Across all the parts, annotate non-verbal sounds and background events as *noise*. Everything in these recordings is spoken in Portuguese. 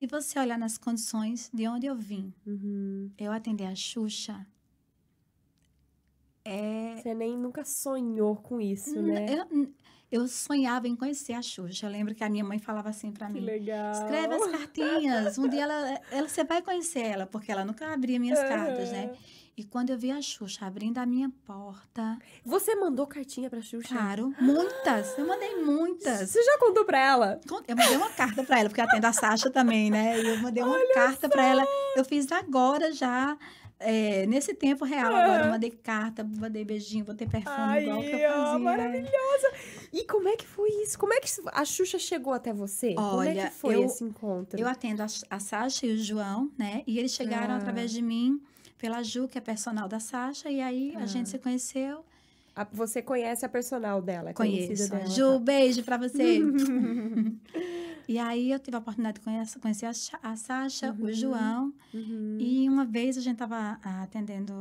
e você olhar nas condições de onde eu vim. Uhum. Eu atender a Xuxa. É... Você nem nunca sonhou com isso, né? Eu, eu sonhava em conhecer a Xuxa. Eu lembro que a minha mãe falava assim para mim: legal. escreve as cartinhas, um dia ela, ela, você vai conhecer ela, porque ela nunca abria minhas uhum. cartas, né? E quando eu vi a Xuxa abrindo a minha porta. Você mandou cartinha pra Xuxa? Claro, muitas. Eu mandei muitas. Você já contou pra ela? Eu mandei uma carta pra ela, porque ela tem a Sasha também, né? Eu mandei uma Olha carta só. pra ela. Eu fiz agora já é, nesse tempo real, é. agora eu mandei carta, mandei beijinho, ter perfume Ai, igual que eu fazia. Ó, maravilhosa! E como é que foi isso? Como é que a Xuxa chegou até você? Olha, como é que foi eu, esse encontro? Eu atendo a, a Sasha e o João, né? E eles chegaram ah. através de mim, pela Ju, que é personal da Sasha, e aí ah. a gente ah. se conheceu. A, você conhece a personal dela? É Conheço. É. Dela, Ju, tá? beijo pra você. *laughs* E aí eu tive a oportunidade de conhecer, conhecer a, a Sasha, uhum. o João. Uhum. E uma vez a gente estava ah, atendendo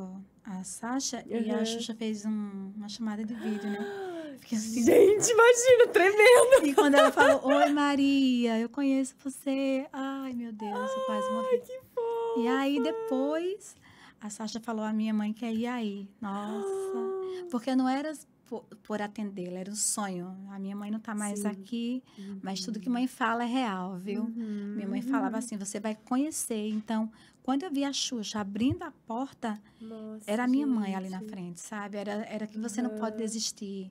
a Sasha uhum. e a uhum. Xuxa fez um, uma chamada de vídeo, né? *gasps* Fiquei assim, gente, imagina, tremendo! E quando ela falou, oi Maria, eu conheço você. Ai, meu Deus, eu quase morri. Ai, que fofo! E aí depois a Sasha falou à minha mãe que é aí. Nossa. *gasps* Porque não era por, atendê-la, era um sonho. A minha mãe não está mais Sim. aqui, uhum. mas tudo que uhum. mãe fala é real, viu? Uhum. Minha mãe falava uhum. assim: você vai conhecer. Então, quando eu vi a Xuxa abrindo a porta, Nossa, era a minha gente. mãe ali na frente, sabe? Era, era que você uhum. não pode desistir.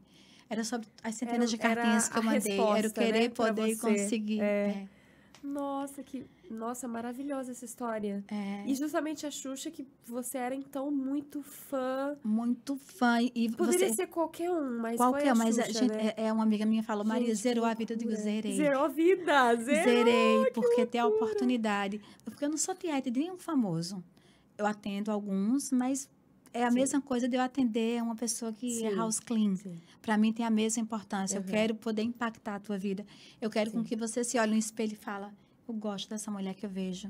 Era sobre as centenas era, de cartinhas que eu mandei. Resposta, era o né, querer, né, poder e conseguir. É. É. Nossa, que. Nossa, maravilhosa essa história. É. E justamente a Xuxa, que você era então muito fã. Muito fã. E Poderia você... ser qualquer um, mas. Qualquer, foi a mas a gente, né? É, é, uma amiga minha falou, Maria, zerou a vida. Eu digo, zerei. Zerou a vida, zerou. Zerei, porque tem a oportunidade. Porque eu não sou teatro de nenhum famoso. Eu atendo alguns, mas é a Sim. mesma coisa de eu atender uma pessoa que é Sim. é house clean. Para mim tem a mesma importância. Uhum. Eu quero poder impactar a tua vida. Eu quero Sim. com que você se olhe no espelho e fala: eu gosto dessa mulher que eu vejo.